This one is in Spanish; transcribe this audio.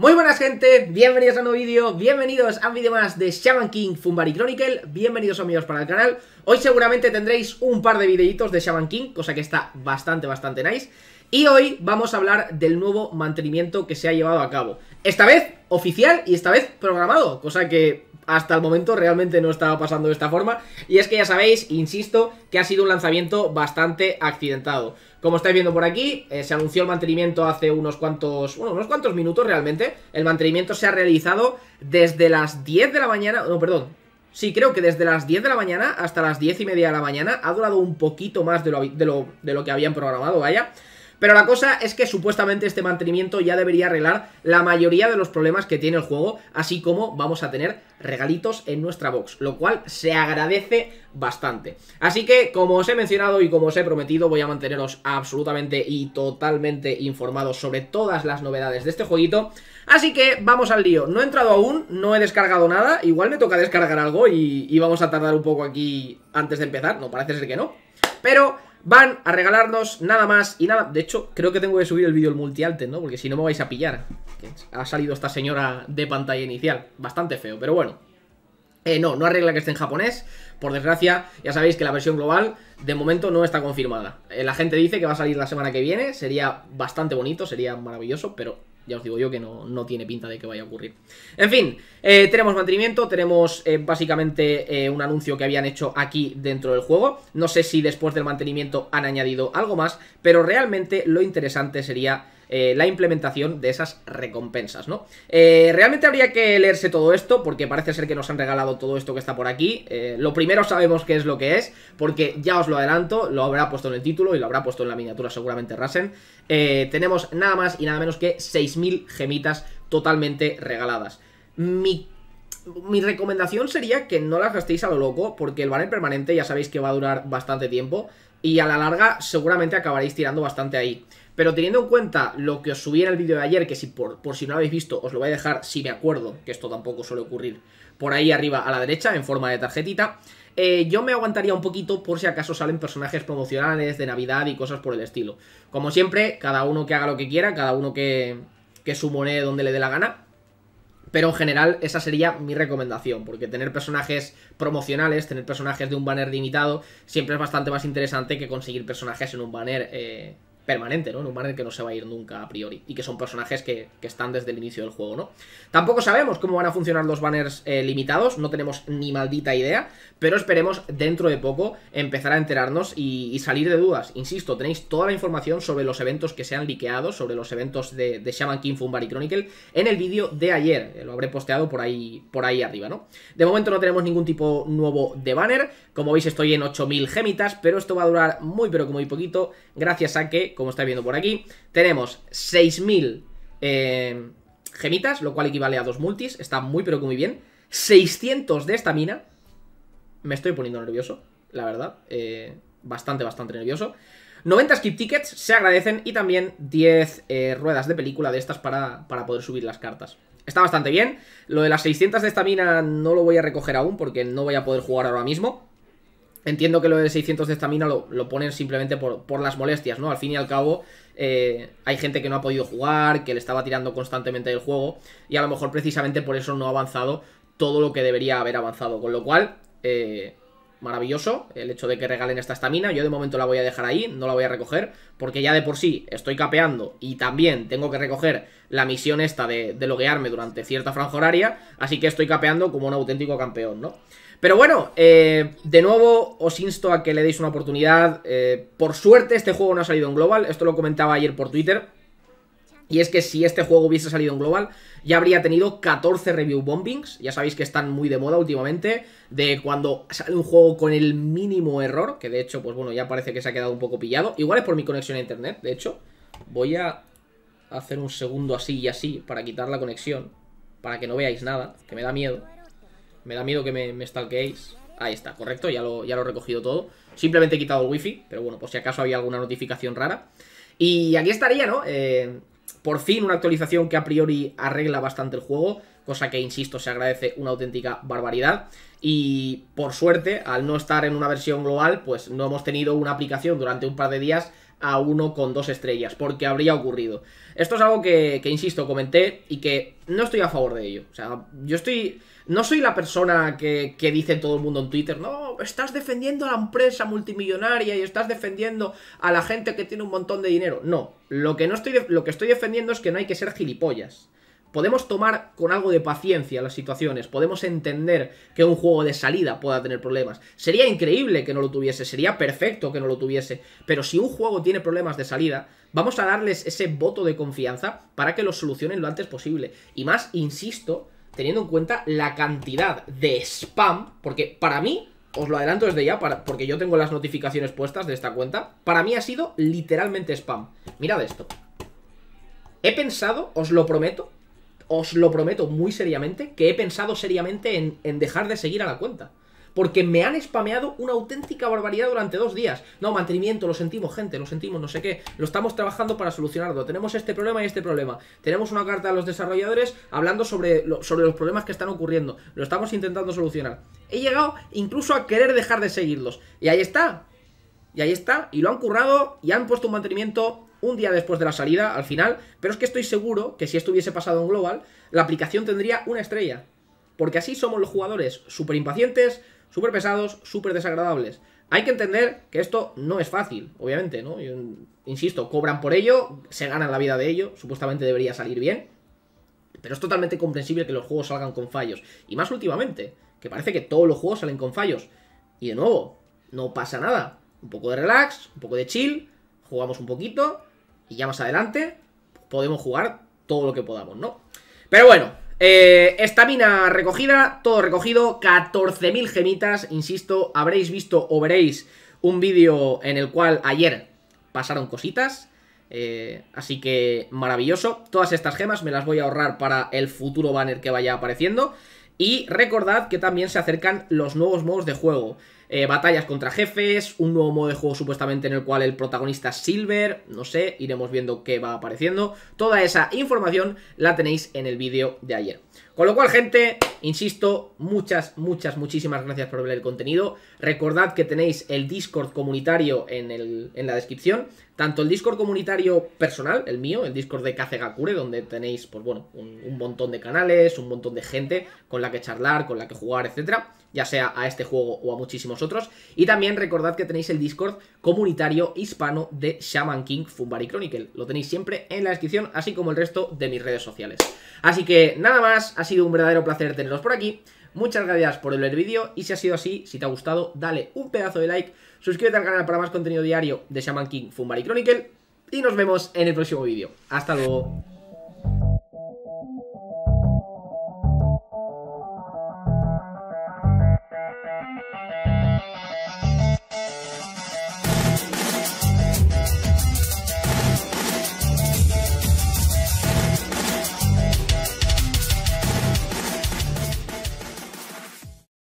Muy buenas gente, bienvenidos a un nuevo vídeo, bienvenidos a un vídeo más de Shaman King Fumbari Chronicle Bienvenidos amigos para el canal Hoy seguramente tendréis un par de videitos de Shaman King, cosa que está bastante bastante nice Y hoy vamos a hablar del nuevo mantenimiento que se ha llevado a cabo esta vez oficial y esta vez programado, cosa que hasta el momento realmente no estaba pasando de esta forma. Y es que ya sabéis, insisto, que ha sido un lanzamiento bastante accidentado. Como estáis viendo por aquí, eh, se anunció el mantenimiento hace unos cuantos, unos cuantos minutos realmente. El mantenimiento se ha realizado desde las 10 de la mañana, no, perdón, Sí, creo que desde las 10 de la mañana hasta las 10 y media de la mañana ha durado un poquito más de lo, de lo, de lo que habían programado, vaya. Pero la cosa es que supuestamente este mantenimiento ya debería arreglar la mayoría de los problemas que tiene el juego, así como vamos a tener regalitos en nuestra box, lo cual se agradece bastante. Así que, como os he mencionado y como os he prometido, voy a manteneros absolutamente y totalmente informados sobre todas las novedades de este jueguito. Así que, vamos al lío. No he entrado aún, no he descargado nada, igual me toca descargar algo y, vamos a tardar un poco aquí antes de empezar, no parece ser que no. Pero van a regalarnos nada más y nada... De hecho, creo que tengo que subir el vídeo el multialte, ¿no? Porque si no me vais a pillar. ha salido esta señora de pantalla inicial. Bastante feo, pero bueno. Eh, no, no arregla que esté en japonés. Por desgracia, ya sabéis que la versión global de momento no está confirmada. Eh, la gente dice que va a salir la semana que viene. Sería bastante bonito, sería maravilloso, pero ya os digo yo que no, no tiene pinta de que vaya a ocurrir. En fin, eh, tenemos mantenimiento, tenemos eh, básicamente eh, un anuncio que habían hecho aquí dentro del juego. No sé si después del mantenimiento han añadido algo más, pero realmente lo interesante sería eh, la implementación de esas recompensas, ¿no? Eh, realmente habría que leerse todo esto, porque parece ser que nos han regalado todo esto que está por aquí. Eh, lo primero sabemos qué es lo que es, porque ya os lo adelanto, lo habrá puesto en el título y lo habrá puesto en la miniatura seguramente Rasen. tenemos nada más y nada menos que 6.000 gemitas totalmente regaladas. Mi mi recomendación sería que no las gastéis a lo loco, porque el banner permanente ya sabéis que va a durar bastante tiempo y a la larga seguramente acabaréis tirando bastante ahí. Pero teniendo en cuenta lo que os subí en el vídeo de ayer, que si por, si no lo habéis visto, os lo voy a dejar si me acuerdo, que esto tampoco suele ocurrir, por ahí arriba a la derecha en forma de tarjetita, eh, yo me aguantaría un poquito por si acaso salen personajes promocionales de Navidad y cosas por el estilo. Como siempre, cada uno que haga lo que quiera, cada uno que, que moneda donde le dé la gana. Pero en general esa sería mi recomendación, porque tener personajes promocionales, tener personajes de un banner limitado, siempre es bastante más interesante que conseguir personajes en un banner eh, permanente, ¿no? un banner que no se va a ir nunca a priori y que son personajes que, están desde el inicio del juego, ¿no? Tampoco sabemos cómo van a funcionar los banners eh, limitados, no tenemos ni maldita idea, pero esperemos dentro de poco empezar a enterarnos y, salir de dudas. Insisto, tenéis toda la información sobre los eventos que se han liqueado, sobre los eventos de, Shaman King, y Chronicle, en el vídeo de ayer, eh, lo habré posteado por ahí, por ahí arriba, ¿no? De momento no tenemos ningún tipo nuevo de banner, como veis estoy en 8000 gemitas, pero esto va a durar muy pero que muy poquito, gracias a que como estáis viendo por aquí. Tenemos 6.000 eh, gemitas, lo cual equivale a dos multis. Está muy, pero que muy bien. 600 de esta mina, Me estoy poniendo nervioso, la verdad. Eh, bastante, bastante nervioso. 90 skip tickets se agradecen y también 10 eh, ruedas de película de estas para, para poder subir las cartas. Está bastante bien. Lo de las 600 de esta mina no lo voy a recoger aún porque no voy a poder jugar ahora mismo. Entiendo que lo de 600 de estamina lo, ponen simplemente por, por, las molestias, ¿no? Al fin y al cabo, eh, hay gente que no ha podido jugar, que le estaba tirando constantemente del juego, y a lo mejor precisamente por eso no ha avanzado todo lo que debería haber avanzado. Con lo cual, eh, maravilloso el hecho de que regalen esta estamina. Yo de momento la voy a dejar ahí, no la voy a recoger, porque ya de por sí estoy capeando y también tengo que recoger la misión esta de, de loguearme durante cierta franja horaria, así que estoy capeando como un auténtico campeón, ¿no? Pero bueno, eh, de nuevo os insto a que le deis una oportunidad. Eh, por suerte este juego no ha salido en Global, esto lo comentaba ayer por Twitter. Y es que si este juego hubiese salido en Global, ya habría tenido 14 review bombings. Ya sabéis que están muy de moda últimamente, de cuando sale un juego con el mínimo error, que de hecho, pues bueno, ya parece que se ha quedado un poco pillado. Igual es por mi conexión a internet, de hecho. Voy a hacer un segundo así y así para quitar la conexión, para que no veáis nada, que me da miedo. Me da miedo que me, me Ahí está, correcto, ya lo, ya lo he recogido todo. Simplemente he quitado el wifi, pero bueno, por si acaso había alguna notificación rara. Y aquí estaría, ¿no? Eh, por fin una actualización que a priori arregla bastante el juego, cosa que, insisto, se agradece una auténtica barbaridad. Y por suerte, al no estar en una versión global, pues no hemos tenido una aplicación durante un par de días a uno con dos estrellas, porque habría ocurrido. Esto es algo que, insisto, comenté y que no estoy a favor de ello. O sea, yo estoy... No soy la persona que, que dice todo el mundo en Twitter, no, estás defendiendo a la empresa multimillonaria y estás defendiendo a la gente que tiene un montón de dinero. No, lo que, no estoy, lo que estoy defendiendo es que no hay que ser gilipollas podemos tomar con algo de paciencia las situaciones, podemos entender que un juego de salida pueda tener problemas. Sería increíble que no lo tuviese, sería perfecto que no lo tuviese, pero si un juego tiene problemas de salida, vamos a darles ese voto de confianza para que los solucionen lo antes posible. Y más, insisto, teniendo en cuenta la cantidad de spam, porque para mí os lo adelanto desde ya, porque yo tengo las notificaciones puestas de esta cuenta. Para mí ha sido literalmente spam. Mirad esto. He pensado, os lo prometo, os lo prometo muy seriamente, que he pensado seriamente en, dejar de seguir a la cuenta. Porque me han spameado una auténtica barbaridad durante dos días. No, mantenimiento, lo sentimos, gente, lo sentimos, no sé qué. Lo estamos trabajando para solucionarlo. Tenemos este problema y este problema. Tenemos una carta a los desarrolladores hablando sobre, sobre los problemas que están ocurriendo. Lo estamos intentando solucionar. He llegado incluso a querer dejar de seguirlos. Y ahí está. Y ahí está. Y lo han currado y han puesto un mantenimiento un día después de la salida, al final, pero es que estoy seguro que si esto hubiese pasado en Global, la aplicación tendría una estrella. Porque así somos los jugadores, súper impacientes, súper pesados, súper desagradables. Hay que entender que esto no es fácil, obviamente, ¿no? insisto, cobran por ello, se ganan la vida de ello, supuestamente debería salir bien, pero es totalmente comprensible que los juegos salgan con fallos. Y más últimamente, que parece que todos los juegos salen con fallos. Y de nuevo, no pasa nada. Un poco de relax, un poco de chill, jugamos un poquito y ya más adelante podemos jugar todo lo que podamos, ¿no? Pero bueno, eh, esta mina recogida, todo recogido, 14.000 gemitas, insisto, habréis visto o veréis un vídeo en el cual ayer pasaron cositas, eh, así que maravilloso, todas estas gemas me las voy a ahorrar para el futuro banner que vaya apareciendo y recordad que también se acercan los nuevos modos de juego. Eh, batallas contra jefes, un nuevo modo de juego supuestamente en el cual el protagonista Silver, no sé, iremos viendo qué va apareciendo. Toda esa información la tenéis en el vídeo de ayer. Con lo cual, gente, insisto, muchas, muchas, muchísimas gracias por ver el contenido. Recordad que tenéis el Discord comunitario en, la descripción. Tanto el Discord comunitario personal, el mío, el Discord de Kacegakure, donde tenéis, pues bueno, un, montón de canales, un montón de gente con la que charlar, con la que jugar, etcétera, ya sea a este juego o a muchísimos otros. Y también recordad que tenéis el Discord comunitario hispano de Shaman King Fumbari Chronicle. Lo tenéis siempre en la descripción, así como el resto de mis redes sociales. Así que nada más, sido un verdadero placer tenerlos por aquí. Muchas gracias por ver el vídeo y si ha sido así, si te ha gustado, dale un pedazo de like, suscríbete al canal para más contenido diario de Shaman King, Fumbari Chronicle y nos vemos en el próximo vídeo. Hasta luego.